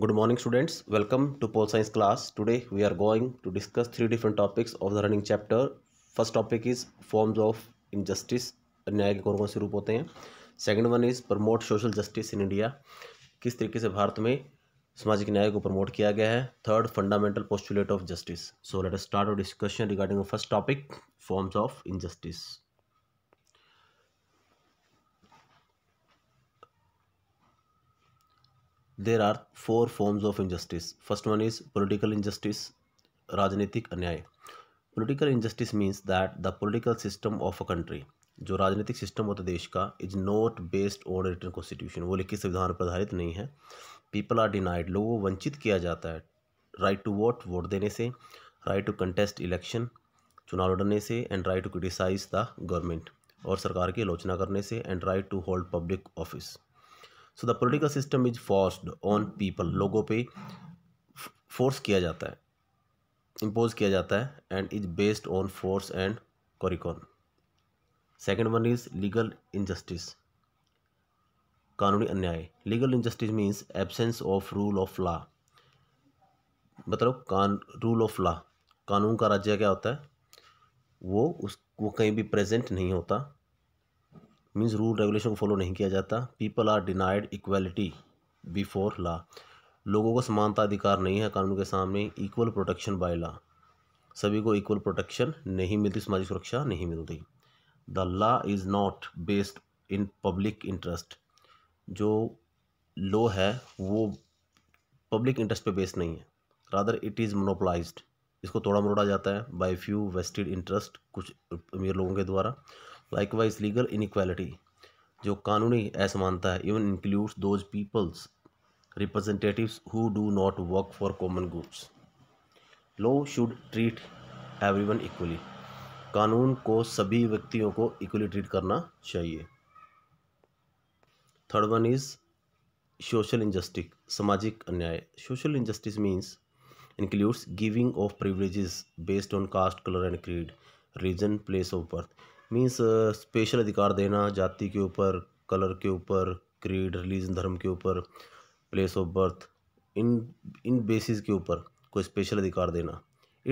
good morning students welcome to pol science class today we are going to discuss three different topics of the running chapter first topic is forms of injustice अन्याय के कौन कौन से रूप होते हैं second one is promote social justice in India किस तरीके से भारत में सामाजिक न्याय को प्रमोट किया गया है third fundamental postulate of justice so let start our discussion regarding first topic forms of injustice there are four forms of injustice first one is political injustice राजनीतिक अन्याय political injustice means that the political system of a country जो राजनीतिक system होता है देश का is not based on written constitution वो लिखित संविधान पर आधारित नहीं है पीपल आर डिनाइड लोगों को वंचित किया जाता है राइट टू वोट वोट देने से राइट टू कंटेस्ट इलेक्शन चुनाव लड़ने से and right to criticize the government और सरकार की आलोचना करने से and right to hold public office so the political system is forced on people लोगों पे फोर्स किया जाता है इम्पोज किया जाता है and is based on force and coercion second one is legal injustice कानूनी अन्याय legal injustice means absence of rule of law मतलब कान रूल ऑफ लॉ कानून का राज्य क्या होता है वो उस वो कहीं भी प्रेजेंट नहीं होता मीन्स रूल रेगुलेशन को फॉलो नहीं किया जाता people are denied equality before law लोगों को समानता अधिकार नहीं है कानून के सामने इक्वल प्रोटेक्शन बाय लॉ सभी को इक्वल प्रोटेक्शन नहीं मिलती सामाजिक सुरक्षा नहीं मिलती the law is not based in public interest जो लॉ है वो पब्लिक इंटरेस्ट पे बेस्ड नहीं है रादर इट इज़ मोनोपलाइज्ड इसको तोड़ा मरोड़ा जाता है बाय फ्यू वेस्टेड इंटरेस्ट कुछ अमीर लोगों के द्वारा लाइकवाइज लीगल इनक्वालिटी जो कानूनी असमानता है even includes those peoples representatives who do not work for common goods law should treat one equally कानून को सभी व्यक्तियों को इक्वली ट्रीट करना चाहिए third one is social injustice सामाजिक अन्याय social injustice means includes giving of privileges based on caste colour and creed region place of birth means special uh, अधिकार देना जाति के ऊपर कलर के ऊपर क्रीड रिलीजन धर्म के ऊपर place of birth in in basis के ऊपर कोई स्पेशल अधिकार देना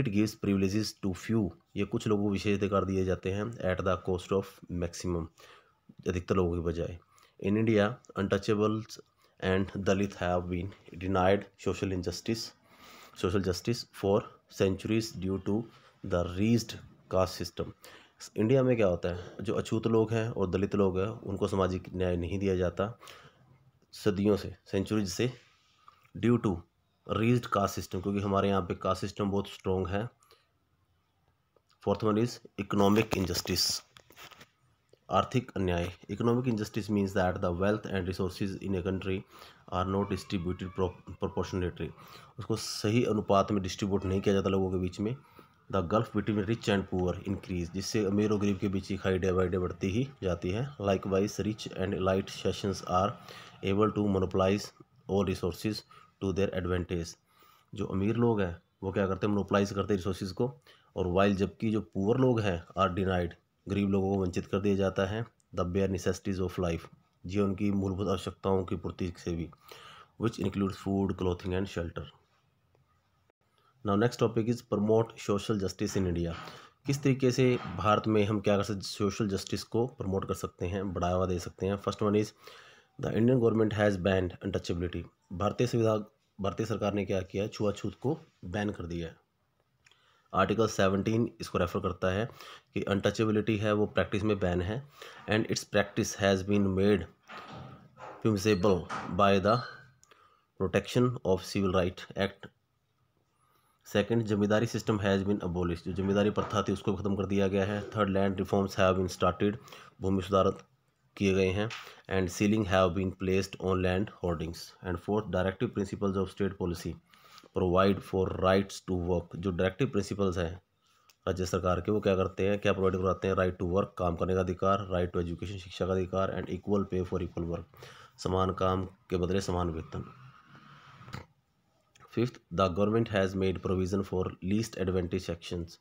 it gives privileges to few ये कुछ लोगों को विशेष अधिकार दिए जाते हैं at the cost of maximum अधिकतर लोगों के बजाय in India untouchables and Dalit have been denied social injustice social justice for centuries due to the rigid caste system India में क्या होता है जो अछूत लोग हैं और दलित लोग हैं उनको सामाजिक न्याय नहीं दिया जाता सदियों से सेंचुरीज से due to rigid caste system क्योंकि हमारे यहाँ पे कास्ट सिस्टम बहुत स्ट्रॉन्ग है fourth one is economic injustice आर्थिक अन्याय economic injustice means that the wealth and resource in a country are not distributed proportionately उसको सही अनुपात में डिस्ट्रीब्यूट नहीं किया जाता लोगों के बीच में the gulf between rich and poor increase जिससे अमीर और गरीब के बीच की खाई डे डे बढ़ती ही जाती है likewise rich and elite sections are able to monopolize our resource to their advantage जो अमीर लोग हैं वो क्या करते हैं मोनोपलाइज करते हैं रिसोर्स को और वाइल जबकि जो पुअर लोग हैं आर डिनाइड गरीब लोगों को वंचित कर दिया जाता है the bare necessities of life जी उनकी मूलभूत आवश्यकताओं की पूर्ति से भी which include food clothing and shelter now next topic is promote social justice in India किस तरीके से भारत में हम क्या कर सकते सोशल जस्टिस को प्रमोट कर सकते हैं बढ़ावा दे सकते हैं first one is the Indian government has banned untouchability भारतीय संविधान भारतीय सरकार ने क्या किया छुआछूत को बैन कर दिया है आर्टिकल सेवनटीन इसको रेफर करता है कि अनटचेबिलिटी है वो प्रैक्टिस में बैन है and its practice has been made punishable by the protection of civil right act second zamindari system has been abolished जो जमींदारी प्रथा थी उसको ख़त्म कर दिया गया है third land reforms have been started भूमि सुधार किए गए हैं and ceiling have been placed on land holdings and fourth directive principles of state policy provide for rights to work जो डायरेक्टिव प्रिंसिपल्स हैं राज्य सरकार के वो क्या करते हैं क्या प्रोवाइड कराते हैं राइट टू वर्क काम करने का अधिकार राइट टू एजुकेशन शिक्षा का अधिकार and equal pay for equal work समान काम के बदले समान वेतन Fifth, the government has made provision for least advantage sections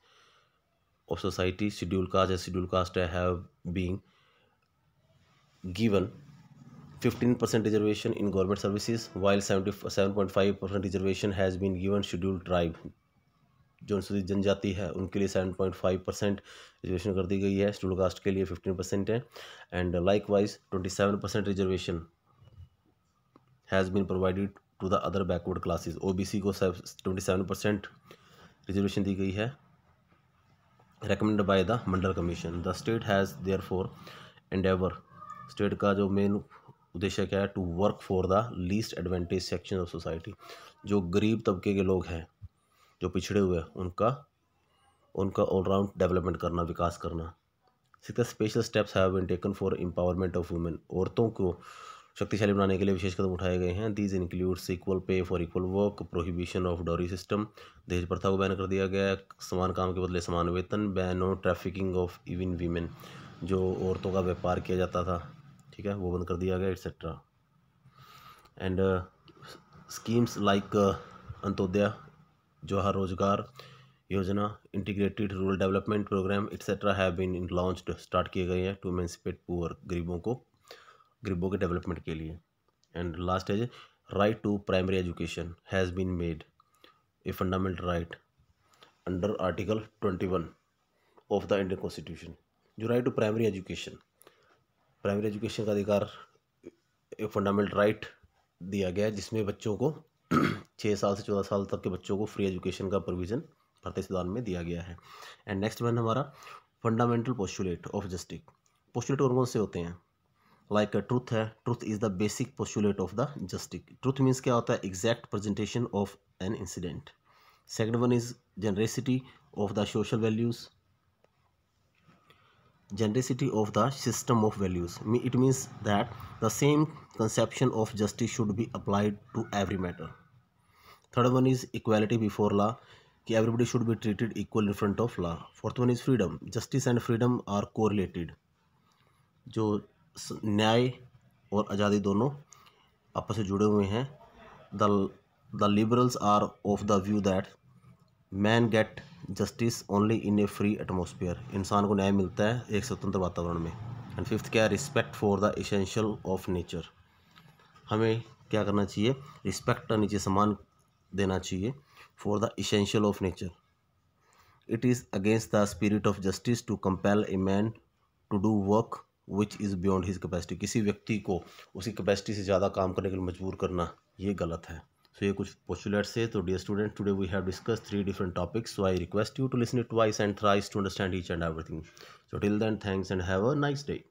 of society. Scheduled caste and scheduled caste have been given 15% reservation in government services, while 7.5% reservation has been given scheduled tribe. जो अनुसूचित जनजाति है उनके लिए seven point five percent reservation कर दी गई है शेड्यूल कास्ट के लिए फिफ्टीन परसेंट है and likewise twenty seven percent reservation has been provided to the other backward classes OBC को ट्वेंटी सेवन परसेंट रिजर्वेशन दी गई है recommended by the Mandal commission the state has therefore endeavour state का जो main उद्देश्य क्या है to work for the least advantage section of society जो गरीब तबके के लोग हैं जो पिछड़े हुए हैं उनका उनका ऑलराउंड डेवलपमेंट करना विकास करना six special steps have been taken for empowerment of women औरतों को शक्तिशाली बनाने के लिए विशेष कदम उठाए गए हैं these includes equal pay for equal work prohibition of dowry system दहेज प्रथा को बैन कर दिया गया समान काम के बदले समान वेतन बैन और ट्रैफिकिंग ऑफ इवन वीमेन जो औरतों का व्यापार किया जाता था ठीक है वो बंद कर दिया गया etcetera and schemes like Antyodaya Jawahar Rozgar Yojana integrated rural development programme etcetera have been launched start किए गए हैं टू एमेंसिपेट पुअर गरीबों को गरीबों के डेवलपमेंट के लिए and last is right to primary education has been made a fundamental right under article twenty one of the Indian constitution जो right to primary education primary education का अधिकार एक फंडामेंटल राइट दिया गया है जिसमें बच्चों को छः साल से चौदह साल तक के बच्चों को फ्री एजुकेशन का प्रोविज़न भारतीय संविधान में दिया गया है एंड नेक्स्ट वन हमारा fundamental postulate of justice postulate कौन कौन से होते हैं लाइक ट्रूथ है truth is the basic postulate of the justice truth means क्या होता है exact presentation of an incident second one is generosity of the social values genericity of the system of values it means that the same conception of justice should be applied to every matter third one is equality before law कि everybody should be treated equal in front of law fourth one is freedom justice and freedom are correlated जो न्याय और आज़ादी दोनों आपस से जुड़े हुए हैं the the liberals are of the view that man get justice only in a free atmosphere इंसान को न्याय मिलता है एक स्वतंत्र वातावरण में एंड फिफ्थ क्या है respect for the essential of nature हमें क्या करना चाहिए रिस्पेक्ट नीचे सम्मान देना चाहिए for the essential of nature it is against the spirit of justice to compel a man to do work which is beyond his capacity किसी व्यक्ति को उसी कैपेसिटी से ज़्यादा काम करने के लिए मजबूर करना ये गलत है सो so, ये कुछ पोस्टुलेट्स है तो dear student today we have discuss three different topics so I request you to listen it twice and thrice to understand each and everything so till then thanks and have a nice day